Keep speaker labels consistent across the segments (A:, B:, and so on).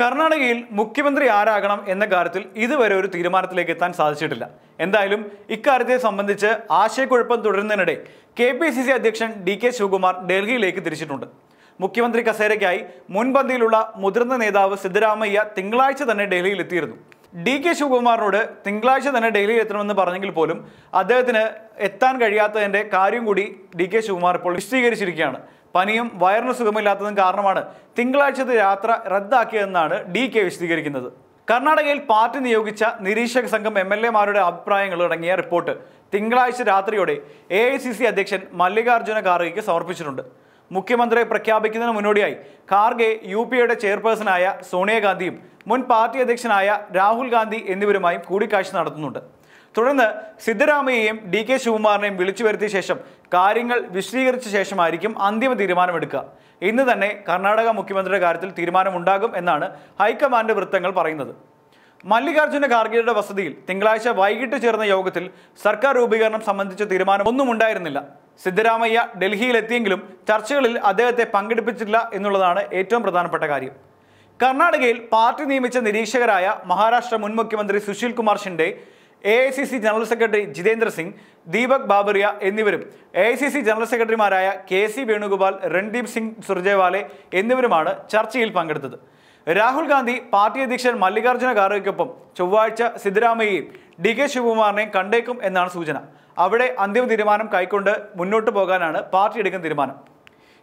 A: കർണാടകയിൽ മുഖ്യമന്ത്രി ആരാകണം എന്ന കാര്യത്തിൽ ഇതുവരെ ഒരു തീരുമാനത്തിലേക്ക് എത്താൻ സാധിച്ചിട്ടില്ല എന്തായാലും ഇക്കാര്യത്തെ സംബന്ധിച്ച് ആശയക്കുഴപ്പം തുടരുന്നതിനിടെ കെ പി സി സി അധ്യക്ഷൻ ഡി കെ ശിവകുമാർ ഡൽഹിയിലേക്ക് തിരിച്ചിട്ടുണ്ട് മുഖ്യമന്ത്രി കസേരയ്ക്കായി മുൻപന്തിയിലുള്ള മുതിർന്ന നേതാവ് സിദ്ധരാമയ്യ തിങ്കളാഴ്ച തന്നെ ഡൽഹിയിൽ എത്തിയിരുന്നു ഡി കെ ശിവകുമാറിനോട് തിങ്കളാഴ്ച തന്നെ ഡൽഹിയിൽ എത്തണമെന്ന് പറഞ്ഞെങ്കിൽ പോലും അദ്ദേഹത്തിന് എത്താൻ കഴിയാത്തതിൻ്റെ കാര്യം കൂടി ഡി കെ ശിവകുമാർ ഇപ്പോൾ വിശദീകരിച്ചിരിക്കുകയാണ് പനിയും വയറിന് സുഖമില്ലാത്തതും കാരണമാണ് തിങ്കളാഴ്ചത്തെ യാത്ര റദ്ദാക്കിയതെന്നാണ് ഡി കെ വിശദീകരിക്കുന്നത് കർണാടകയിൽ പാർട്ടി നിയോഗിച്ച നിരീക്ഷക സംഘം എം എൽ എമാരുടെ അഭിപ്രായങ്ങൾ അടങ്ങിയ റിപ്പോർട്ട് തിങ്കളാഴ്ച രാത്രിയോടെ എ ഐ സി സി അധ്യക്ഷൻ മല്ലികാർജ്ജുന ഖാർഗെക്ക് സമർപ്പിച്ചിട്ടുണ്ട് മുഖ്യമന്ത്രിയെ പ്രഖ്യാപിക്കുന്നതിന് മുന്നോടിയായി ഖാർഗെ യു പി എയുടെ ചെയർപേഴ്സണായ സോണിയാഗാന്ധിയും മുൻ പാർട്ടി അധ്യക്ഷനായ രാഹുൽ ഗാന്ധി എന്നിവരുമായും കൂടിക്കാഴ്ച നടത്തുന്നുണ്ട് തുടർന്ന് സിദ്ധരാമയ്യയും ഡി കെ ശിവകുമാറിനെയും വിളിച്ചു വരുത്തിയ ശേഷം കാര്യങ്ങൾ വിശദീകരിച്ച ശേഷമായിരിക്കും അന്തിമ തീരുമാനമെടുക്കുക ഇന്ന് തന്നെ കർണാടക മുഖ്യമന്ത്രിയുടെ കാര്യത്തിൽ തീരുമാനമുണ്ടാകും എന്നാണ് ഹൈക്കമാൻഡ് വൃത്തങ്ങൾ പറയുന്നത് മല്ലികാർജ്ജുന ഖാർഗെയുടെ വസതിയിൽ തിങ്കളാഴ്ച വൈകിട്ട് ചേർന്ന യോഗത്തിൽ സർക്കാർ രൂപീകരണം സംബന്ധിച്ച തീരുമാനം ഒന്നും ഉണ്ടായിരുന്നില്ല സിദ്ധരാമയ്യ ഡൽഹിയിലെത്തിയെങ്കിലും ചർച്ചകളിൽ അദ്ദേഹത്തെ പങ്കെടുപ്പിച്ചില്ല എന്നുള്ളതാണ് ഏറ്റവും പ്രധാനപ്പെട്ട കാര്യം കർണാടകയിൽ പാർട്ടി നിയമിച്ച നിരീക്ഷകരായ മഹാരാഷ്ട്ര മുൻ മുഖ്യമന്ത്രി Sushil Kumar Shinde A I C C general secretary Jitendra Singh Deepak Babariya എന്നിവരും A I C C general സെക്രട്ടറിമാരായ കെ സി വേണുഗോപാൽ രൺദീപ് സിംഗ് സുർജേവാലെ എന്നിവരുമാണ് ചർച്ചയിൽ പങ്കെടുത്തത് രാഹുൽ ഗാന്ധി പാർട്ടി അധ്യക്ഷൻ മല്ലികാർജ്ജുന ഖാർഗെക്കൊപ്പം ചൊവ്വാഴ്ച സിദ്ധരാമയ്യയും ഡി കെ ശിവകുമാറിനെയും കണ്ടേക്കും എന്നാണ് സൂചന അവിടെ അന്തിമ തീരുമാനം കൈക്കൊണ്ട് മുന്നോട്ട് പോകാനാണ് പാർട്ടി എടുക്കുന്ന തീരുമാനം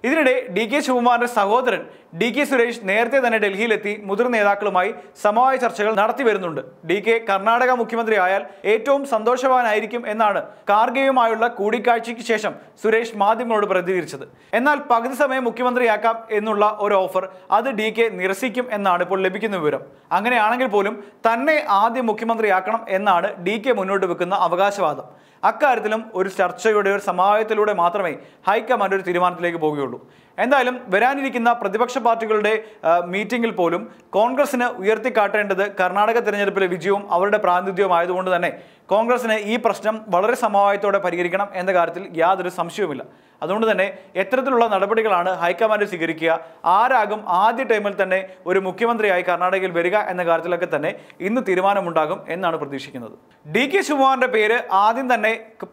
A: ഇതിനിടെ ഡി കെ ശിവകുമാറിന്റെ സഹോദരൻ ഡി കെ സുരേഷ് നേരത്തെ തന്നെ ഡൽഹിയിലെത്തി മുതിർന്ന നേതാക്കളുമായി സമവായ ചർച്ചകൾ നടത്തി വരുന്നുണ്ട് ഡി കെ കർണാടക മുഖ്യമന്ത്രി ആയാൽ ഏറ്റവും സന്തോഷവാനായിരിക്കും എന്നാണ് കാർഗെയുമായുള്ള കൂടിക്കാഴ്ചയ്ക്ക് ശേഷം സുരേഷ് മാധ്യമങ്ങളോട് പ്രതികരിച്ചത് എന്നാൽ പകുതി സമയം മുഖ്യമന്ത്രിയാക്കാം എന്നുള്ള ഒരു ഓഫർ അത് ഡി കെ നിരസിക്കും എന്നാണ് ഇപ്പോൾ ലഭിക്കുന്ന വിവരം അങ്ങനെയാണെങ്കിൽ പോലും തന്നെ ആദ്യം മുഖ്യമന്ത്രിയാക്കണം എന്നാണ് ഡി കെ മുന്നോട്ട് വെക്കുന്ന അവകാശവാദം അക്കാര്യത്തിലും ഒരു ചർച്ചയുടെ ഒരു സമാഹത്തിലൂടെ മാത്രമേ ഹൈക്കമാൻഡ് ഒരു തീരുമാനത്തിലേക്ക് പോവുകയുള്ളൂ എന്തായാലും വരാനിരിക്കുന്ന പ്രതിപക്ഷ പാർട്ടികളുടെ മീറ്റിംഗിൽ പോലും കോൺഗ്രസിന് ഉയർത്തിക്കാട്ടേണ്ടത് കർണാടക തിരഞ്ഞെടുപ്പിലെ വിജയവും അവരുടെ പ്രാതിനിധ്യവും ആയതുകൊണ്ട് തന്നെ കോൺഗ്രസിന് ഈ പ്രശ്നം വളരെ സമവായത്തോടെ പരിഹരിക്കണം എന്ന കാര്യത്തിൽ യാതൊരു സംശയവുമില്ല അതുകൊണ്ട് തന്നെ എത്തരത്തിലുള്ള നടപടികളാണ് ഹൈക്കമാൻഡ് സ്വീകരിക്കുക ആരാകും ആദ്യ ടൈമിൽ തന്നെ ഒരു മുഖ്യമന്ത്രിയായി കർണാടകയിൽ വരിക എന്ന കാര്യത്തിലൊക്കെ തന്നെ ഇന്ന് തീരുമാനമുണ്ടാകും എന്നാണ് പ്രതീക്ഷിക്കുന്നത് ഡി കെ ശിവകുമാറിന്റെ പേര് ആദ്യം തന്നെ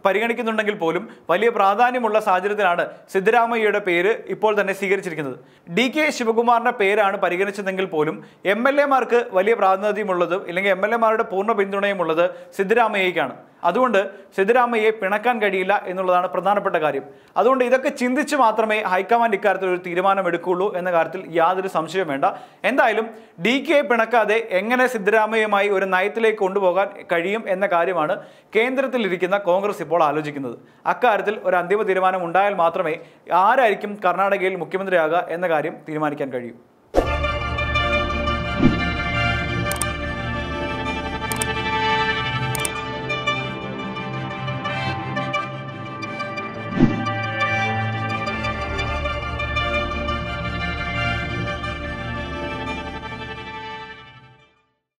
A: പരിഗണിക്കുന്നുണ്ടെങ്കിൽ പോലും വലിയ പ്രാധാന്യമുള്ള സാഹചര്യത്തിലാണ് സിദ്ധരാമയ്യയുടെ പേര് ഇപ്പോൾ തന്നെ സ്വീകരിച്ചിരിക്കുന്നത് ഡി കെ ശിവകുമാറിന്റെ പേരാണ് പരിഗണിച്ചതെങ്കിൽ പോലും എം എൽ വലിയ പ്രാതിനിധ്യമുള്ളതും ഇല്ലെങ്കിൽ എം എൽ എമാരുടെ പൂർണ്ണ പിന്തുണയുമുള്ളത് സിദ്ധരാമയ്യയ്ക്കാണ് അതുകൊണ്ട് സിദ്ധരാമയ്യെ പിണക്കാൻ കഴിയില്ല എന്നുള്ളതാണ് പ്രധാനപ്പെട്ട കാര്യം അതുകൊണ്ട് ഇതൊക്കെ ചിന്തിച്ച് മാത്രമേ ഹൈക്കമാൻഡ് ഇക്കാര്യത്തിൽ ഒരു തീരുമാനം എടുക്കുകയുള്ളൂ എന്ന കാര്യത്തിൽ യാതൊരു സംശയം വേണ്ട എന്തായാലും ഡി കെ പിണക്കാതെ എങ്ങനെ സിദ്ധരാമയ്യുമായി ഒരു നയത്തിലേക്ക് കൊണ്ടുപോകാൻ കഴിയും എന്ന കാര്യമാണ് കേന്ദ്രത്തിലിരിക്കുന്ന കോൺഗ്രസ് ഇപ്പോൾ ആലോചിക്കുന്നത് അക്കാര്യത്തിൽ ഒരു അന്തിമ തീരുമാനം ഉണ്ടായാൽ മാത്രമേ ആരായിരിക്കും കർണാടകയിൽ മുഖ്യമന്ത്രിയാകുക എന്ന കാര്യം തീരുമാനിക്കാൻ കഴിയൂ